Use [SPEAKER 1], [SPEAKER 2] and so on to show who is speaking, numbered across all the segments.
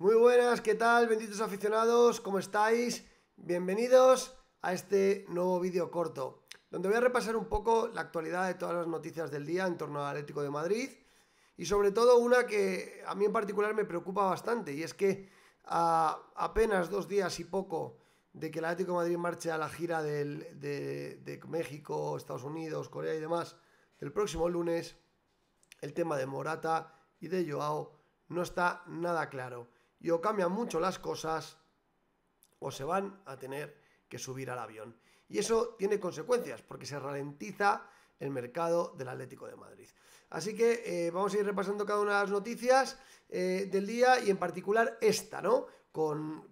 [SPEAKER 1] Muy buenas, ¿qué tal? Benditos aficionados, ¿cómo estáis? Bienvenidos a este nuevo vídeo corto, donde voy a repasar un poco la actualidad de todas las noticias del día en torno al Atlético de Madrid y sobre todo una que a mí en particular me preocupa bastante y es que a apenas dos días y poco de que el Atlético de Madrid marche a la gira de, de México, Estados Unidos, Corea y demás, el próximo lunes, el tema de Morata y de Joao no está nada claro y o cambian mucho las cosas o se van a tener que subir al avión. Y eso tiene consecuencias porque se ralentiza el mercado del Atlético de Madrid. Así que eh, vamos a ir repasando cada una de las noticias eh, del día y en particular esta, ¿no? Con,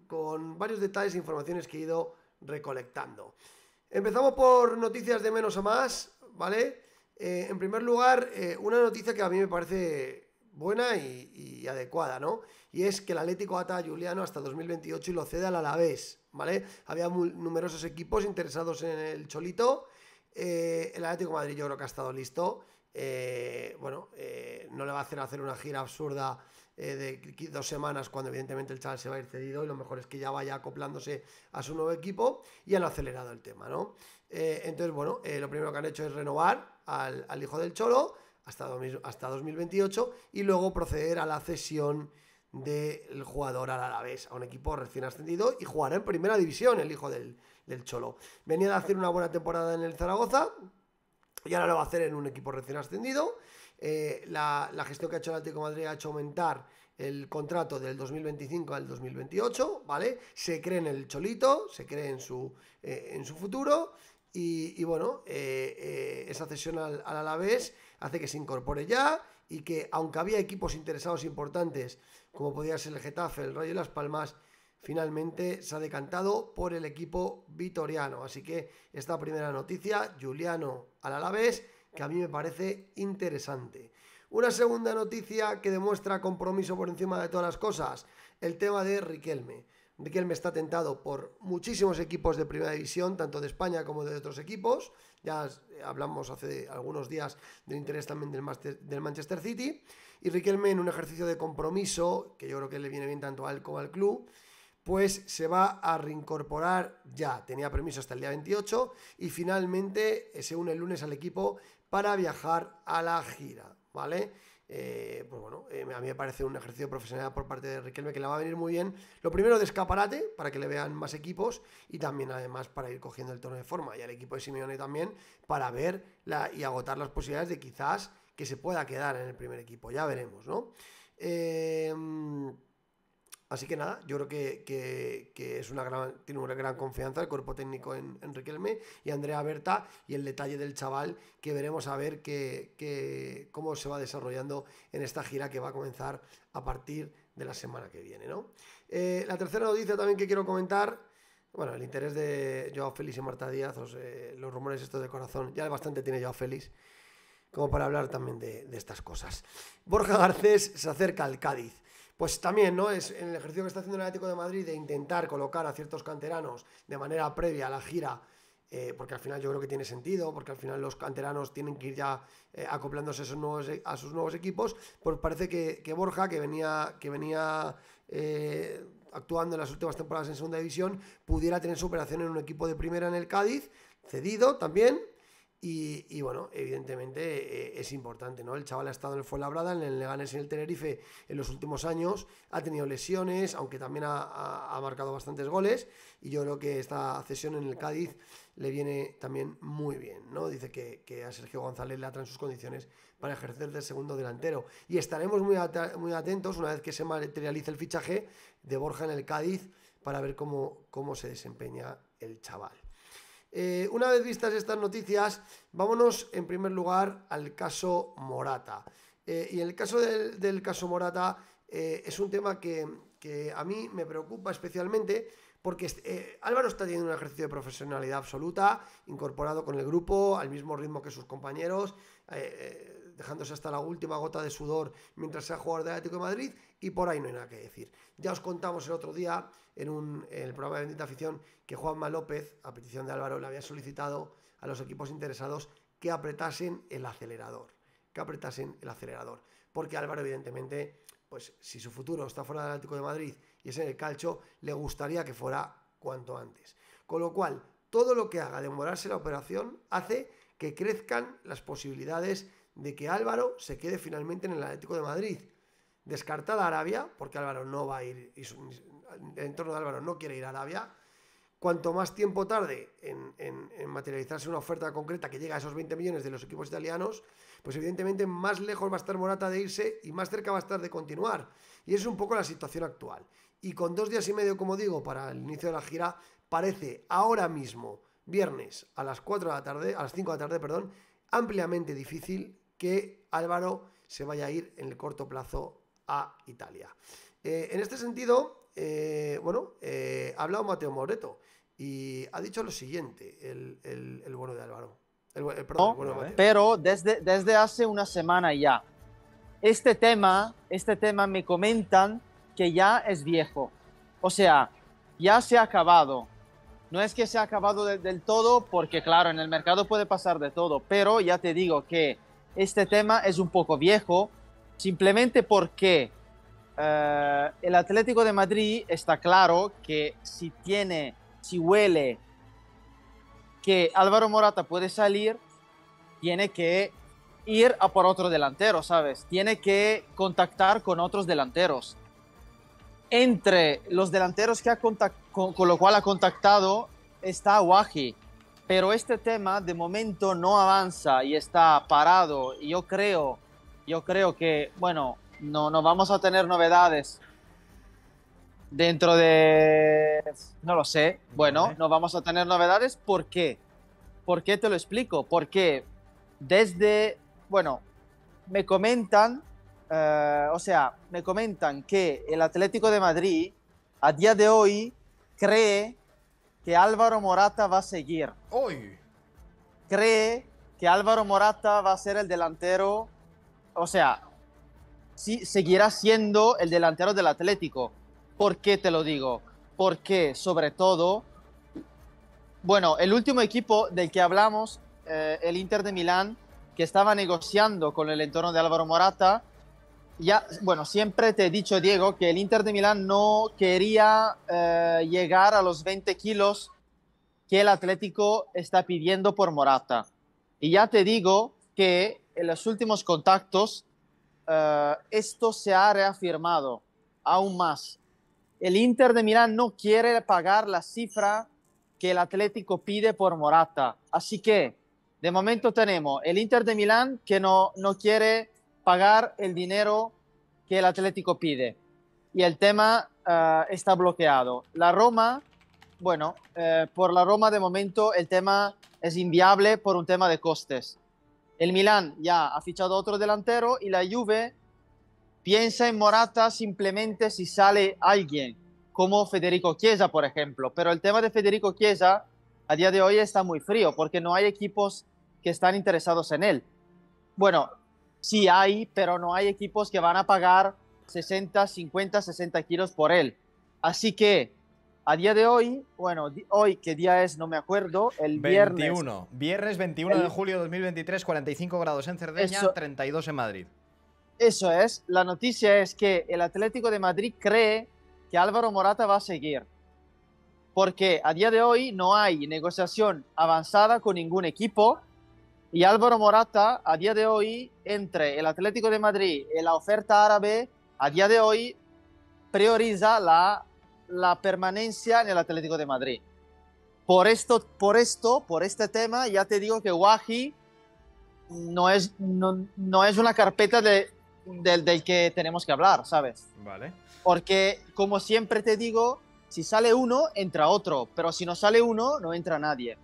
[SPEAKER 1] varios detalles e informaciones que he ido recolectando. Empezamos por noticias de menos a más, ¿vale? Eh, en primer lugar, una noticia que a mí me parece buena y, adecuada, ¿no? Y es que el Atlético ata a Juliano hasta 2028 y lo cede al Alavés, ¿vale? Había numerosos equipos interesados en el Cholito. Eh, el Atlético de Madrid yo creo que ha estado listo. Eh, bueno, eh, no le va a hacer hacer una gira absurda de dos semanas cuando evidentemente el chaval se va a ir cedido y lo mejor es que ya vaya acoplándose a su nuevo equipo y han acelerado el tema, ¿no? entonces, bueno, lo primero que han hecho es renovar al hijo del Cholo hasta, 2028 y luego proceder a la cesión del jugador al Alavés, a un equipo recién ascendido y jugará en primera división el hijo del, Cholo. Venía de hacer una buena temporada en el Zaragoza y ahora lo va a hacer en un equipo recién ascendido. Eh, la, gestión que ha hecho el Atlético Madrid ha hecho aumentar el contrato del 2025 al 2028, ¿vale? Se cree en el Cholito, se cree en su, eh, en su futuro y, bueno, eh, esa cesión al, al Alavés hace que se incorpore ya y que, aunque había equipos interesados importantes, como podía ser el Getafe, el Rayo y Las Palmas, finalmente se ha decantado por el equipo vitoriano. Así que esta primera noticia, Juliano al que a mí me parece interesante. Una segunda noticia que demuestra compromiso por encima de todas las cosas, el tema de Riquelme. Riquelme está tentado por muchísimos equipos de primera división, tanto de España como de otros equipos. Ya hablamos hace algunos días del interés también del, Manchester City. Y Riquelme, en un ejercicio de compromiso, que yo creo que le viene bien tanto a él como al club, pues se va a reincorporar ya. Tenía permiso hasta el día 28 y finalmente eh, se une el lunes al equipo para viajar a la gira, ¿vale? Eh, pues bueno, eh, a mí me parece un ejercicio profesional por parte de Riquelme que le va a venir muy bien. Lo primero de escaparate, para que le vean más equipos y también además para ir cogiendo el tono de forma. Y al equipo de Simeone también para ver la, y agotar las posibilidades de quizás que se pueda quedar en el primer equipo. Ya veremos, ¿no? Eh, Así que nada, yo creo que, es tiene una gran confianza el cuerpo técnico en, Enrique Riquelme y Andrea Berta y el detalle del chaval que veremos a ver que, cómo se va desarrollando en esta gira que va a comenzar a partir de la semana que viene. ¿no? Eh, la tercera noticia también que quiero comentar, bueno, el interés de Joao Félix y Marta Díaz, eh, los rumores estos de corazón, ya bastante tiene Joao Félix como para hablar también de estas cosas. Borja Garcés se acerca al Cádiz. Pues también, ¿no? Es en el ejercicio que está haciendo el Atlético de Madrid de intentar colocar a ciertos canteranos de manera previa a la gira, eh, porque al final yo creo que tiene sentido, porque al final los canteranos tienen que ir ya eh, acoplándose a sus, nuevos, a sus nuevos equipos, pues parece que, Borja, que venía, que venía eh, actuando en las últimas temporadas en segunda división, pudiera tener su operación en un equipo de primera en el Cádiz, cedido también, y, bueno, evidentemente eh, es importante, ¿no? El chaval ha estado en el Fuenlabrada, en el Leganés y en el Tenerife en los últimos años, ha tenido lesiones, aunque también ha, marcado bastantes goles, y yo creo que esta cesión en el Cádiz le viene también muy bien, ¿no? Dice que, a Sergio González le atraen sus condiciones para ejercer de segundo delantero. Y estaremos muy, muy atentos una vez que se materialice el fichaje de Borja en el Cádiz para ver cómo, cómo se desempeña el chaval. Eh, una vez vistas estas noticias, vámonos en primer lugar al caso Morata. Eh, y en el caso del, caso Morata eh, es un tema que, a mí me preocupa especialmente porque Álvaro está teniendo un ejercicio de profesionalidad absoluta, incorporado con el grupo, al mismo ritmo que sus compañeros dejándose hasta la última gota de sudor mientras sea jugador del Atlético de Madrid, y por ahí no hay nada que decir. Ya os contamos el otro día, en, el programa de Bendita Afición, que Juanma López, a petición de Álvaro, le había solicitado a los equipos interesados que apretasen el acelerador. Que apretasen el acelerador. Porque Álvaro, evidentemente, pues si su futuro está fuera del Atlético de Madrid y es en el calcho, le gustaría que fuera cuanto antes. Con lo cual, todo lo que haga demorarse la operación hace que crezcan las posibilidades de que Álvaro se quede finalmente en el Atlético de Madrid. Descartada Arabia, porque Álvaro no va a ir, y el entorno de Álvaro no quiere ir a Arabia. Cuanto más tiempo tarde en, materializarse una oferta concreta que llega a esos 20 millones de los equipos italianos, pues evidentemente más lejos va a estar Morata de irse y más cerca va a estar de continuar. Y es un poco la situación actual. Y con dos días y medio, como digo, para el inicio de la gira, parece ahora mismo, viernes, a las 4 de la tarde, a las 5 de la tarde, perdón, ampliamente difícil que Álvaro se vaya a ir en el corto plazo a Italia. Eh, en este sentido, eh, bueno, ha eh, hablado Mateo Moreto y ha dicho lo siguiente, el, el, bueno de Álvaro. El, bueno pero
[SPEAKER 2] desde, desde hace una semana ya, este tema, este tema me comentan que ya es viejo. O sea, ya se ha acabado. No es que se ha acabado del todo, porque claro, en el mercado puede pasar de todo, pero ya te digo que este tema es un poco viejo, simplemente porque eh, el Atlético de Madrid está claro que si tiene, si huele que Álvaro Morata puede salir, tiene que ir a por otro delantero, ¿sabes? Tiene que contactar con otros delanteros. Entre los delanteros que ha con, los lo cual ha contactado está Waji, pero este tema de momento no avanza y está parado. Yo creo, yo creo que, bueno, no, vamos a tener novedades dentro de, no lo sé, bueno, no vamos a tener novedades. ¿Por qué? ¿Por qué te lo explico? Porque desde, bueno, me comentan, eh, o sea, me comentan que el Atlético de Madrid a día de hoy cree que Álvaro Morata va a seguir. Hoy. Cree que Álvaro Morata va a ser el delantero, o sea, si seguirá siendo el delantero del Atlético. ¿Por qué te lo digo? Porque sobre todo, bueno, el último equipo del que hablamos, eh, el Inter de Milán, que estaba negociando con el entorno de Álvaro Morata, ya, bueno, siempre te he dicho, Diego, que el Inter de Milán no quería eh, llegar a los 20 kilos que el Atlético está pidiendo por Morata. Y ya te digo que en los últimos contactos eh, esto se ha reafirmado aún más. El Inter de Milán no quiere pagar la cifra que el Atlético pide por Morata. Así que, de momento tenemos el Inter de Milán que no, no quiere pagar el dinero que el Atlético pide. Y el tema eh, está bloqueado. La Roma, bueno, eh, por la Roma de momento el tema es inviable por un tema de costes. El Milán ya ha fichado otro delantero y la Juve piensa en Morata simplemente si sale alguien, como Federico Chiesa, por ejemplo. Pero el tema de Federico Chiesa a día de hoy está muy frío porque no hay equipos que están interesados en él. Bueno, sí hay, pero no hay equipos que van a pagar 60, 50, 60 kilos por él. Así que a día de hoy, bueno, hoy, ¿qué día es? No me acuerdo, el viernes. 21, viernes 21 de julio de 2023, 45 grados en Cerdeña, 32 en Madrid. Eso es, la noticia es que el Atlético de Madrid cree que Álvaro Morata va a seguir. Porque a día de hoy no hay negociación avanzada con ningún equipo y Álvaro Morata, a día de hoy, entre el Atlético de Madrid y la oferta árabe, a día de hoy prioriza la, la permanencia en el Atlético de Madrid. Por esto, por esto, por este tema, ya te digo que Wahi no es, no, es una carpeta de, del, del, que tenemos que hablar, ¿sabes? Vale. Porque, como siempre te digo, si sale uno, entra otro, pero si no sale uno, no entra nadie.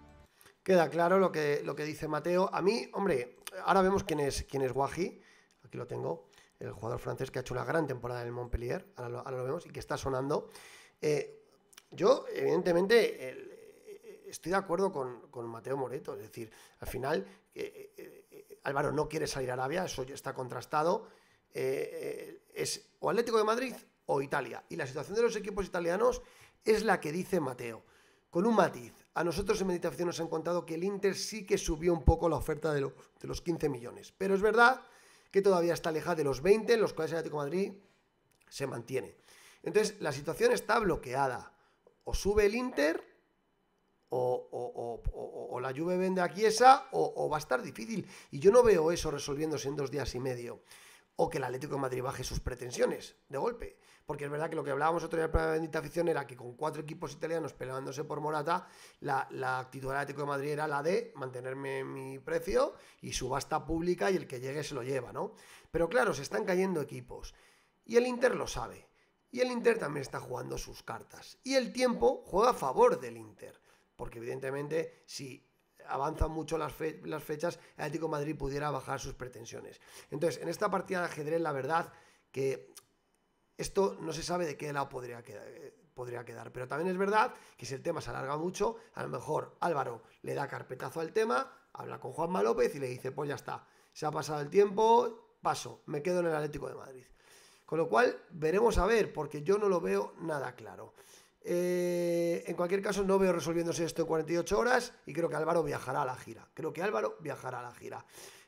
[SPEAKER 2] Queda claro lo que, lo que dice Mateo. A mí, hombre, ahora vemos quién
[SPEAKER 1] es, quién es Guaji. Aquí lo tengo. El jugador francés que ha hecho una gran temporada en el Montpellier. Ahora lo, vemos y que está sonando. Eh, yo, evidentemente, estoy de acuerdo con, Mateo Moreto. Es decir, al final, eh, eh, Álvaro no quiere salir a Arabia, eso ya está contrastado. es o Atlético de Madrid o Italia. Y la situación de los equipos italianos es la que dice Mateo. Con un matiz, a nosotros en Meditación nos han contado que el Inter sí que subió un poco la oferta de, los 15 millones. Pero es verdad que todavía está alejada de los 20, en los cuales el Atlético Madrid se mantiene. Entonces, la situación está bloqueada. O sube el Inter, o, la lluvia vende a Chiesa, o, va a estar difícil. Y yo no veo eso resolviéndose en dos días y medio o que el Atlético de Madrid baje sus pretensiones de golpe. Porque es verdad que lo que hablábamos otro día de la Bendita Afición era que con cuatro equipos italianos peleándose por Morata, la, la actitud del Atlético de Madrid era la de mantenerme mi precio y subasta pública y el que llegue se lo lleva, ¿no? Pero claro, se están cayendo equipos. Y el Inter lo sabe. Y el Inter también está jugando sus cartas. Y el tiempo juega a favor del Inter. Porque evidentemente si avanzan mucho las, fechas, el Atlético de Madrid pudiera bajar sus pretensiones. Entonces, en esta partida de ajedrez, la verdad que esto no se sabe de qué lado podría podría quedar. Pero también es verdad que si el tema se alarga mucho, a lo mejor Álvaro le da carpetazo al tema, habla con Juanma López y le dice, pues ya está, se ha pasado el tiempo, paso, me quedo en el Atlético de Madrid. Con lo cual, veremos a ver, porque yo no lo veo nada claro. Eh, en cualquier caso, no veo resolviéndose esto en 48 horas y creo que Álvaro viajará a la gira. Creo que Álvaro viajará a la gira.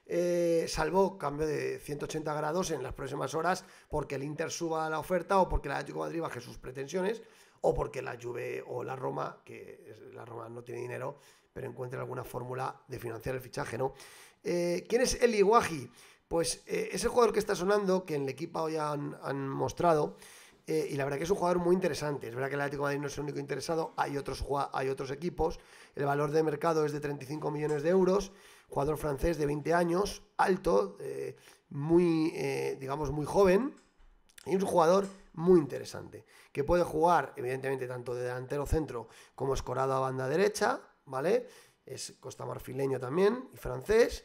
[SPEAKER 1] Eh, salvo cambio de 180 grados en las próximas horas porque el Inter suba la oferta o porque la Atlético Madrid baje sus pretensiones o porque la Juve o la Roma, que la Roma no tiene dinero, pero encuentre alguna fórmula de financiar el fichaje, ¿no? Eh, ¿Quién es Eli Guaji? Pues ese jugador que está sonando, que en el equipo hoy han mostrado. Eh, y la verdad que es un jugador muy interesante. Es verdad que el Atlético de Madrid no es el único interesado, hay otros, hay otros equipos. El valor de mercado es de 35 millones de euros. Jugador francés de 20 años, alto, eh, muy, eh, digamos, muy joven. Y un jugador muy interesante, que puede jugar, evidentemente, tanto de delantero centro como escorado a banda derecha, ¿vale? Es costamarfileño también y francés.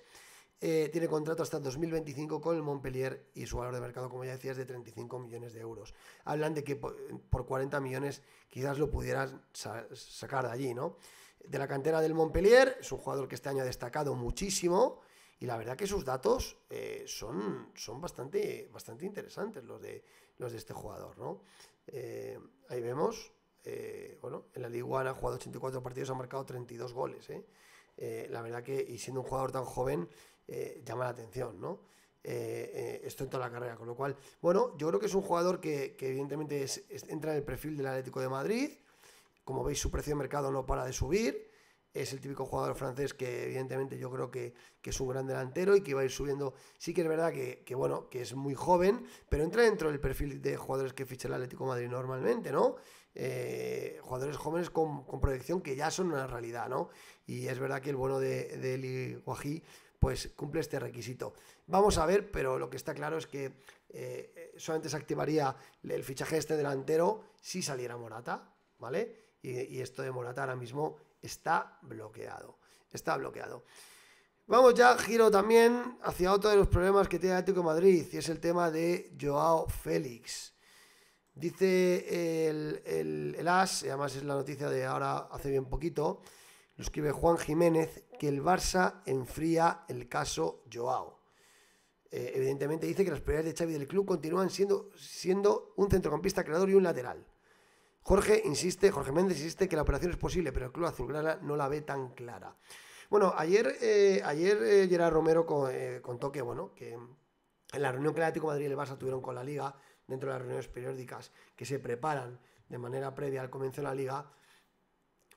[SPEAKER 1] Eh, tiene contrato hasta 2025 con el Montpellier y su valor de mercado, como ya decía, es de 35 millones de euros. Hablan de que por 40 millones quizás lo pudieran sacar de allí, ¿no? De la cantera del Montpellier, es un jugador que este año ha destacado muchísimo y la verdad que sus datos eh, son, son bastante, bastante interesantes los de, los de este jugador, ¿no? Eh, ahí vemos, bueno, en la Liga ha jugado 84 partidos, ha marcado 32 goles, la verdad que, y siendo un jugador tan joven, eh, llama la atención, ¿no? Eh, eh, esto en toda la carrera, con lo cual, bueno, yo creo que es un jugador que, evidentemente entra en el perfil del Atlético de Madrid, como veis su precio de mercado no para de subir, es el típico jugador francés que evidentemente yo creo que, es un gran delantero y que va a ir subiendo. Sí que es verdad que, bueno, que es muy joven, pero entra dentro del perfil de jugadores que ficha el Atlético de Madrid normalmente, ¿no? jugadores jóvenes con, proyección que ya son una realidad, ¿no? Y es verdad que el bueno de, de Eli pues cumple este requisito. Vamos a ver, pero lo que está claro es que eh, solamente se activaría el fichaje este delantero si saliera Morata, ¿vale? Y, esto de Morata ahora mismo está bloqueado, está bloqueado. Vamos ya, giro también hacia otro de los problemas que tiene Atlético Madrid, y es el tema de Joao Félix. Dice el, el AS, y además es la noticia de ahora hace bien poquito, lo escribe Juan Jiménez, que el Barça enfría el caso Joao. Eh, evidentemente dice que las prioridades de Xavi del club continúan siendo, siendo un centrocampista creador y un lateral. Jorge insiste, Jorge Méndez insiste que la operación es posible, pero el club azulgrana no la ve tan clara. Bueno, ayer, eh, ayer eh, Gerard Romero contó que, bueno, que en la reunión que de Madrid y el Barça tuvieron con la Liga, dentro de las reuniones periódicas que se preparan de manera previa al comienzo de la Liga,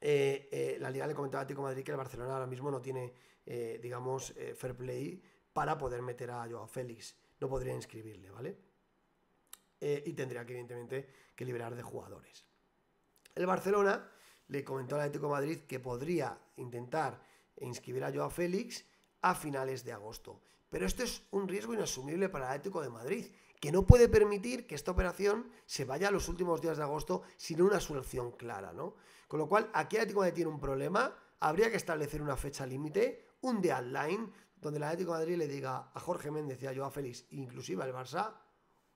[SPEAKER 1] eh, eh, la Liga le comentaba a Tico Madrid que el Barcelona ahora mismo no tiene, eh, digamos, fair play para poder meter a Joao Félix. No podría inscribirle, ¿vale? y tendría que, evidentemente, que liberar de jugadores. El Barcelona le comentó al Atlético de Madrid que podría intentar inscribir a Joao Félix a finales de agosto. Pero esto es un riesgo inasumible para el Atlético de Madrid que no puede permitir que esta operación se vaya a los últimos días de agosto sin una solución clara, ¿no? Con lo cual, aquí Atlético Madrid tiene un problema, habría que establecer una fecha límite, un deadline, donde el Atlético de Madrid le diga a Jorge Méndez y a Joao Félix, inclusive al Barça,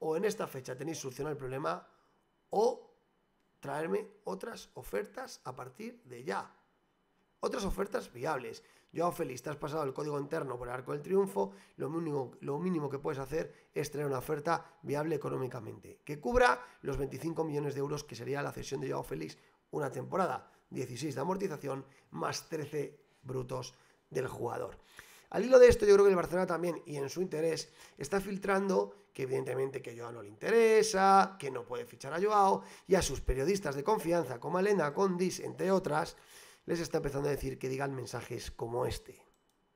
[SPEAKER 1] o en esta fecha tenéis solución al problema, o traerme otras ofertas a partir de ya. Otras ofertas viables. Joao Félix, te has pasado el código interno por el arco del triunfo, lo mínimo, que puedes hacer es tener una oferta viable económicamente, que cubra los 25 millones de euros que sería la cesión de Joao Félix una temporada, 16 de amortización más 13 brutos del jugador. Al hilo de esto, yo creo que el Barcelona también, y en su interés, está filtrando que evidentemente que Joao no le interesa, que no puede fichar a Joao, y a sus periodistas de confianza, como Elena Condis, entre otras, les está empezando a decir que digan mensajes como este.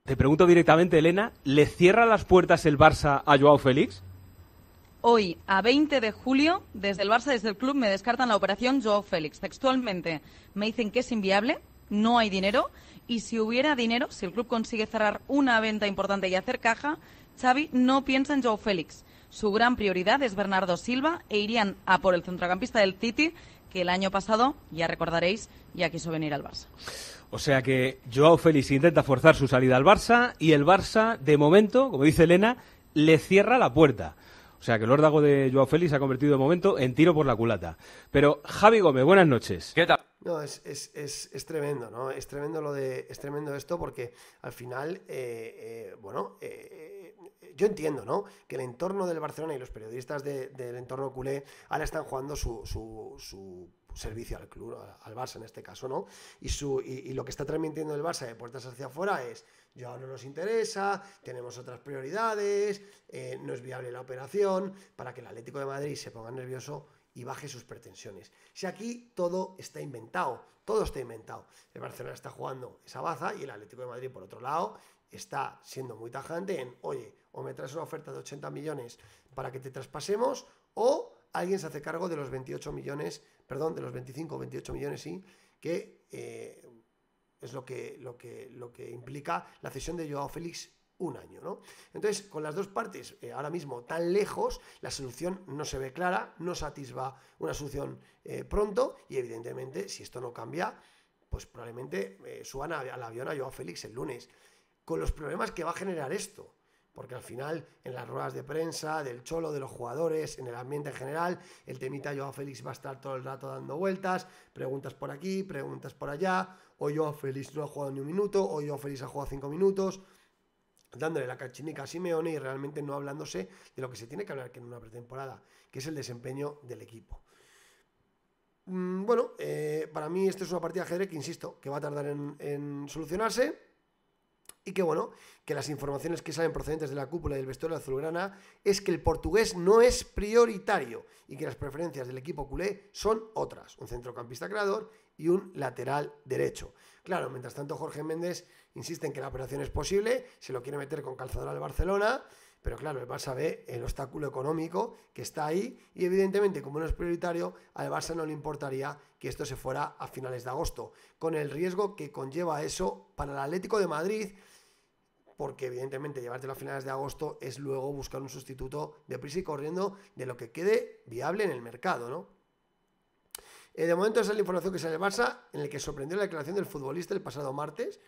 [SPEAKER 1] Te pregunto directamente, Elena, ¿le cierra las puertas el Barça a Joao Félix? Hoy, a 20 de julio, desde el Barça, desde el club, me descartan la operación Joao Félix. Textualmente me dicen que es inviable, no hay dinero y si hubiera dinero, si el club consigue cerrar una venta importante y hacer caja, Xavi no piensa en Joao Félix. Su gran prioridad es Bernardo Silva e irían a por el centrocampista del City que el año pasado, ya recordaréis, ya quiso venir al Barça. O sea que Joao Félix intenta forzar su salida al Barça y el Barça, de momento, como dice Elena, le cierra la puerta. O sea que el órdago de Joao Félix se ha convertido de momento en tiro por la
[SPEAKER 2] culata. Pero Javi Gómez, buenas noches. ¿Qué tal?
[SPEAKER 1] No, es, es, tremendo, ¿no? Es tremendo lo de. Es tremendo esto porque al final, eh, eh, bueno, eh, yo entiendo, ¿no? Que el entorno del Barcelona y los periodistas del entorno culé ahora están jugando su, su, su servicio al club, al Barça en este caso, ¿no? Y, su, y lo que está transmitiendo el Barça de puertas hacia afuera es ya no nos interesa, tenemos otras prioridades, eh, no es viable la operación, para que el Atlético de Madrid se ponga nervioso y baje sus pretensiones. Si aquí todo está inventado, todo está inventado. El Barcelona está jugando esa baza y el Atlético de Madrid, por otro lado, está siendo muy tajante en, oye, o me traes una oferta de 80 millones para que te traspasemos, o alguien se hace cargo de los 28 millones, perdón, de los 25 28 millones, sí, que eh, es lo que, lo que, lo que implica la cesión de Joao Félix un año, ¿no? Entonces, con las dos partes eh, ahora mismo tan lejos, la solución no se ve clara, no satisfa una solución eh, pronto y evidentemente, si esto no cambia, pues probablemente eh, suban al avión a Joao Félix el lunes, con los problemas que va a generar esto. Porque al final, en las ruedas de prensa, del cholo, de los jugadores, en el ambiente en general, el temita Joao Félix va a estar todo el rato dando vueltas, preguntas por aquí, preguntas por allá, o yo feliz no ha jugado ni un minuto, o yo feliz ha jugado cinco minutos, dándole la cachinica a Simeone y realmente no hablándose de lo que se tiene que hablar que en una pretemporada, que es el desempeño del equipo. Mm, bueno, eh, para mí esto es una partida ajedrez que, insisto, que va a tardar en, solucionarse y que bueno, que las informaciones que salen procedentes de la cúpula y del vestuario azulgrana es que el portugués no es prioritario y que las preferencias del equipo culé son otras, un centrocampista creador y un lateral derecho. Claro, mientras tanto Jorge Méndez insiste en que la operación es posible, se lo quiere meter con calzadora al Barcelona, pero claro, el Barça ve el obstáculo económico que está ahí y evidentemente como no es prioritario, al Barça no le importaría que esto se fuera a finales de agosto, con el riesgo que conlleva eso para el Atlético de Madrid, porque evidentemente llevártelo a finales de agosto es luego buscar un sustituto prisa y corriendo de lo que quede viable en el mercado, ¿no? Eh, de momento esa es la información que se le basa en el que sorprendió la declaración del futbolista el pasado martes.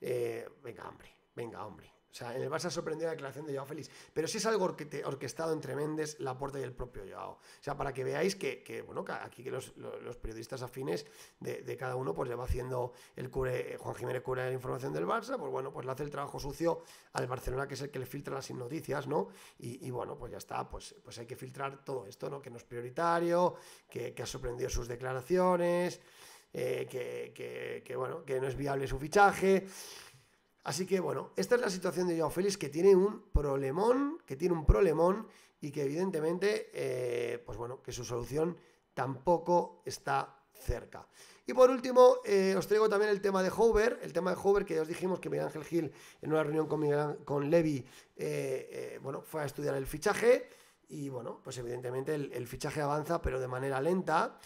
[SPEAKER 1] Eh, venga, hombre, venga, hombre. O sea, en el Barça sorprendió la declaración de Joao Félix. Pero sí es algo orquestado entre Méndez, puerta y el propio Joao. O sea, para que veáis que, bueno, aquí que los, periodistas afines de, cada uno, pues le va haciendo el cure, eh, Juan Jiménez cura la información del Barça, pues bueno, pues le hace el trabajo sucio al Barcelona, que es el que le filtra las noticias, ¿no? Y, bueno, pues ya está, pues, pues hay que filtrar todo esto, ¿no? Que no es prioritario, que, ha sorprendido sus declaraciones, eh, que, bueno, que no es viable su fichaje. Así que bueno, esta es la situación de Joao Félix que tiene un problemón, que tiene un problemón y que evidentemente, eh, pues bueno, que su solución tampoco está cerca. Y por último, eh, os traigo también el tema de Hoover el tema de Hoover que ya os dijimos que Miguel Ángel Gil en una reunión con, con Levy, eh, bueno, fue a estudiar el fichaje y bueno, pues evidentemente el, fichaje avanza pero de manera lenta.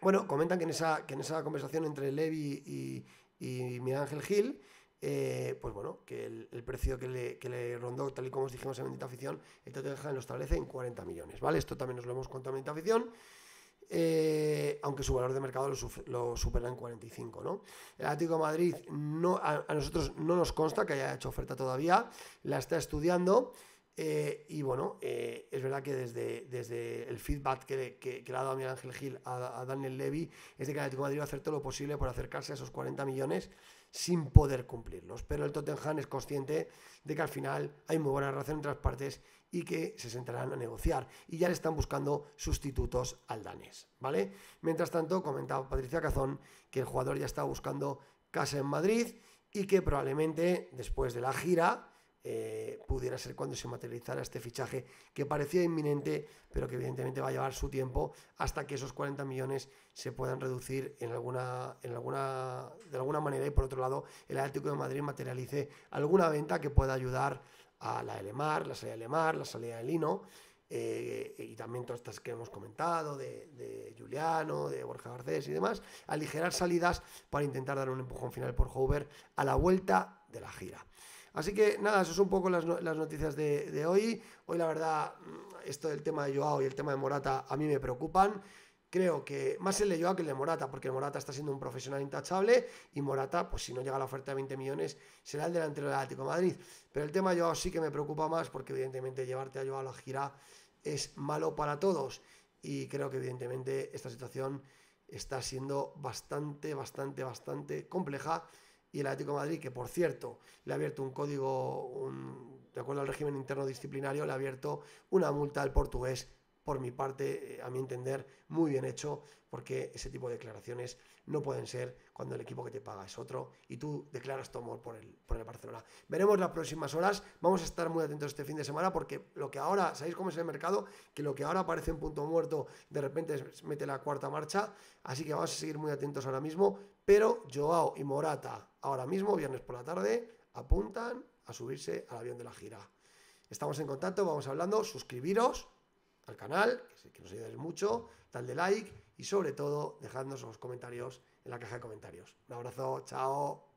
[SPEAKER 1] bueno, comentan que en esa, que en esa conversación entre Levy y, y Miguel Ángel Gil, eh, pues bueno, que el, precio que le, rondó, tal y como os dijimos en Bendita Afición, el Tottenham lo establece en 40 millones, ¿vale? Esto también nos lo hemos contado en Afición. Eh, aunque su valor de mercado lo, supera en 45, ¿no? El Atlético Madrid no, a nosotros no nos consta que haya hecho oferta todavía, la está estudiando. Eh, y bueno, eh, es verdad que desde, desde el feedback que le, que, ha dado Miguel Ángel Gil a, Daniel Levy es de que el Atlético Madrid va a hacer todo lo posible por acercarse a esos 40 millones sin poder cumplirlos. Pero el Tottenham es consciente de que al final hay muy buena razón entre las partes y que se sentarán a negociar. Y ya le están buscando sustitutos al danés. ¿vale? Mientras tanto, comentaba Patricia Cazón que el jugador ya está buscando casa en Madrid y que probablemente después de la gira eh, pudiera ser cuando se materializara este fichaje que parecía inminente, pero que evidentemente va a llevar su tiempo hasta que esos 40 millones se puedan reducir en alguna, en alguna, de alguna manera y por otro lado el Atlético de Madrid materialice alguna venta que pueda ayudar a la LMAR, la salida de Elemar, la salida de Lino eh, y también todas estas que hemos comentado de, Juliano, de Borja Garcés y demás, aligerar salidas para intentar dar un empujón final por Hoover a la vuelta de la gira. Así que nada, eso es un poco las, noticias de, hoy. Hoy la verdad, mm, esto del tema de Joao y el tema de Morata a mí me preocupan. Creo que más el de Joao que el de Morata, porque Morata está siendo un profesional intachable y Morata, pues si no llega la oferta de 20 millones, será el delantero del Atlético Madrid. Pero el tema de Joao sí que me preocupa más porque evidentemente llevarte a Joao a la gira es malo para todos y creo que evidentemente esta situación está siendo bastante, bastante, bastante compleja y el Atlético Madrid, que por cierto le ha abierto un código, de acuerdo al régimen interno disciplinario, le ha abierto una multa al portugués, por mi parte, eh, a mi entender, muy bien hecho, porque ese tipo de declaraciones no pueden ser cuando el equipo que te paga es otro y tú declaras tu amor por el, por el Barcelona. Veremos las próximas horas, vamos a estar muy atentos este fin de semana porque lo que ahora, ¿sabéis cómo es el mercado? Que lo que ahora parece un punto muerto, de repente mete la cuarta marcha, así que vamos a seguir muy atentos ahora mismo, pero Joao y Morata ahora mismo, viernes por la tarde, apuntan a subirse al avión de la gira. Estamos en contacto, vamos hablando, suscribiros al canal, que nos ayudáis mucho, tal like y sobre todo dejadnos los comentarios en la caja de comentarios. Un abrazo, chao.